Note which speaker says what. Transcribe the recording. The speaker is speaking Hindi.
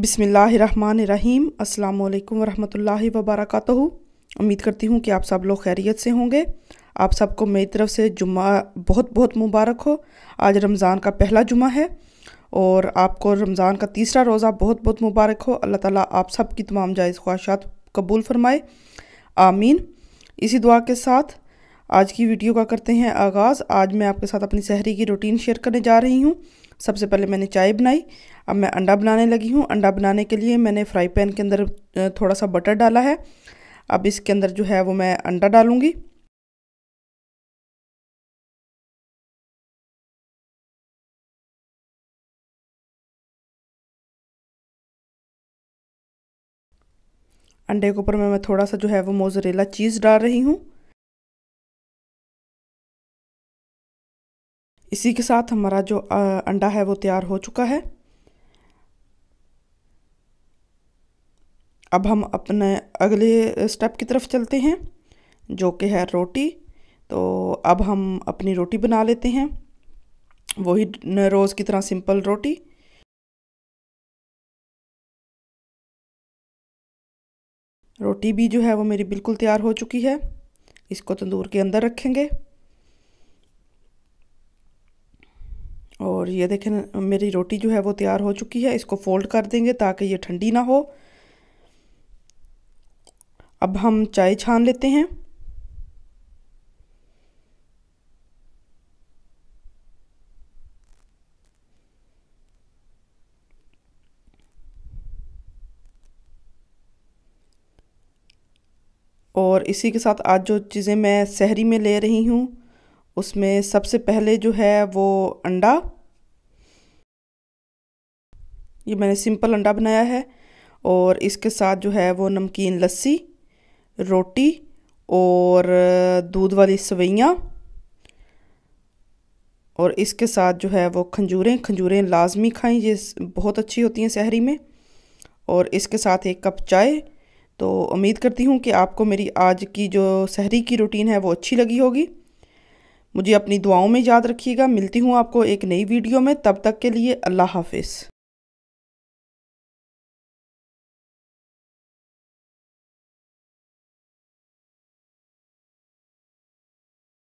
Speaker 1: बिसमीम् अल्लाम वरहमल वबरक उम्मीद करती हूँ कि आप सब लोग खैरियत से होंगे आप सबको मेरी तरफ़ से जुम्मा बहुत बहुत मुबारक हो आज रमज़ान का पहला जुम्मा है और आपको रमज़ान का तीसरा रोज़ा बहुत बहुत मुबारक हो अल्लाह ताला आप सब की तमाम जायज़ ख्वाहिशात कबूल फरमाए आमीन इसी दुआ के साथ आज की वीडियो का करते हैं आगाज़ आज मैं आपके साथ अपनी सहरी की रूटीन शेयर करने जा रही हूँ सबसे पहले मैंने चाय बनाई अब मैं अंडा बनाने लगी हूँ अंडा बनाने के लिए मैंने फ्राई पैन के अंदर थोड़ा सा बटर डाला है अब इसके अंदर जो है वो मैं अंडा डालूँगी
Speaker 2: अंडे के ऊपर मैं, मैं थोड़ा सा जो है वो मोजरेला चीज़ डाल रही हूँ इसी के साथ हमारा
Speaker 1: जो अंडा है वो तैयार हो चुका है अब हम अपने अगले स्टेप की तरफ चलते हैं जो कि है रोटी तो अब हम अपनी रोटी बना लेते हैं वही रोज़ की तरह सिंपल रोटी रोटी भी जो है वो मेरी बिल्कुल तैयार हो चुकी है इसको तंदूर के अंदर रखेंगे और ये देखें मेरी रोटी जो है वो तैयार हो चुकी है इसको फोल्ड कर देंगे ताकि ये ठंडी ना हो अब हम चाय छान लेते हैं और इसी के साथ आज जो चीज़ें मैं शहरी में ले रही हूँ उसमें सबसे पहले जो है वो अंडा ये मैंने सिंपल अंडा बनाया है और इसके साथ जो है वो नमकीन लस्सी रोटी और दूध वाली सवैयाँ और इसके साथ जो है वो खंजूरें खंजूरें लाजमी खाएं ये बहुत अच्छी होती हैं शहरी में और इसके साथ एक कप चाय तो उम्मीद करती हूँ कि आपको मेरी आज की जो शहरी की रूटीन है वो अच्छी लगी होगी मुझे अपनी दुआओं में याद रखिएगा मिलती हूँ आपको एक नई वीडियो में तब तक के लिए अल्लाह हाफिज़